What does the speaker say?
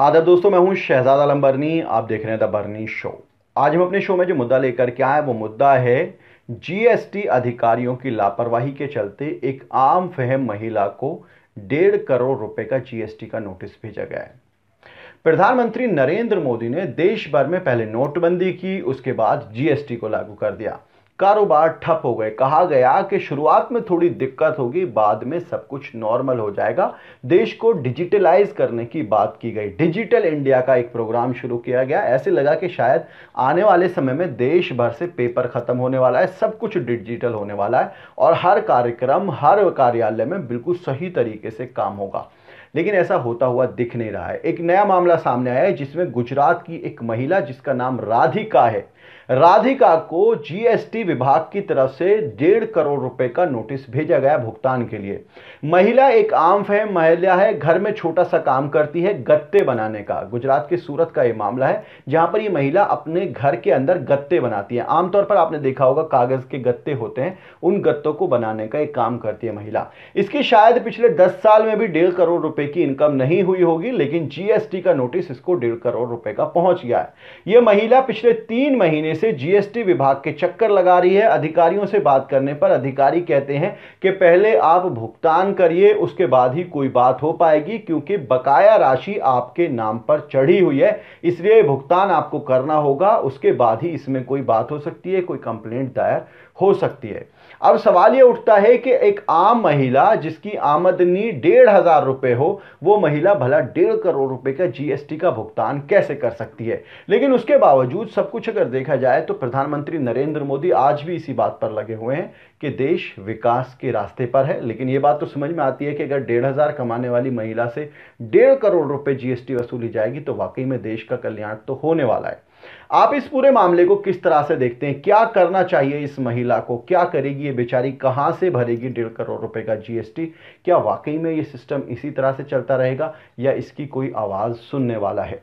आदर दोस्तों मैं हूं शहजाद आलम बर्नी आप देख रहे हैं द बर्नी शो आज हम अपने शो में जो मुद्दा लेकर के आए वो मुद्दा है जीएसटी अधिकारियों की लापरवाही के चलते एक आम फहम महिला को डेढ़ करोड़ रुपए का जीएसटी का नोटिस भेजा गया है प्रधानमंत्री नरेंद्र मोदी ने देश भर में पहले नोटबंदी की उसके बाद जीएसटी को लागू कर दिया कारोबार ठप हो गए कहा गया कि शुरुआत में थोड़ी दिक्कत होगी बाद में सब कुछ नॉर्मल हो जाएगा देश को डिजिटलाइज करने की बात की गई डिजिटल इंडिया का एक प्रोग्राम शुरू किया गया ऐसे लगा कि शायद आने वाले समय में देश भर से पेपर खत्म होने वाला है सब कुछ डिजिटल होने वाला है और हर कार्यक्रम हर कार्यालय में बिल्कुल सही तरीके से काम होगा लेकिन ऐसा होता हुआ दिख नहीं रहा है एक नया मामला सामने आया है जिसमें गुजरात की एक महिला जिसका नाम राधिका है राधिका को जीएसटी विभाग की तरफ से डेढ़ करोड़ रुपए का नोटिस भेजा गया भुगतान के लिए महिला एक आम है महिला है घर में छोटा सा काम करती है गत्ते बनाने का गुजरात के सूरत का यह मामला है जहां पर यह महिला अपने घर के अंदर गत्ते बनाती है आमतौर पर आपने देखा होगा कागज के गत्ते होते हैं उन गत्तों को बनाने का एक काम करती है महिला इसकी शायद पिछले दस साल में भी डेढ़ करोड़ रुपए की इनकम नहीं हुई होगी लेकिन जीएसटी का नोटिस इसको डेढ़ करोड़ रुपए का पहुंच गया है यह महिला पिछले तीन महीने से जीएसटी विभाग के चक्कर लगा रही है अधिकारियों से बात करने पर अधिकारी कहते हैं कि पहले आप भुगतान करिए उसके बाद ही कोई बात हो पाएगी क्योंकि बकाया राशि आपके नाम पर चढ़ी हुई है इसलिए भुगतान आपको करना होगा उसके बाद ही इसमें कोई बात हो सकती है कोई कंप्लेंट दायर हो सकती है अब सवाल ये उठता है कि एक आम महिला जिसकी आमदनी डेढ़ हजार रुपये हो वो महिला भला डेढ़ करोड़ रुपए का जीएसटी का भुगतान कैसे कर सकती है लेकिन उसके बावजूद सब कुछ अगर देखा जाए जाए तो प्रधानमंत्री नरेंद्र मोदी आज भी इसी बात पर लगे हुए हैं कि देश विकास के रास्ते पर है लेकिन ये बात तो समझ में आती है कि अगर डेढ़ हज़ार कमाने वाली महिला से डेढ़ करोड़ रुपए जीएसटी वसूली जाएगी तो वाकई में देश का कल्याण तो होने वाला है आप इस पूरे मामले को किस तरह से देखते हैं क्या करना चाहिए इस महिला को क्या करेगी ये बेचारी कहां से भरेगी डेढ़ करोड़ रुपए का जीएसटी क्या वाकई में ये सिस्टम इसी तरह से चलता रहेगा या इसकी कोई आवाज़ सुनने वाला है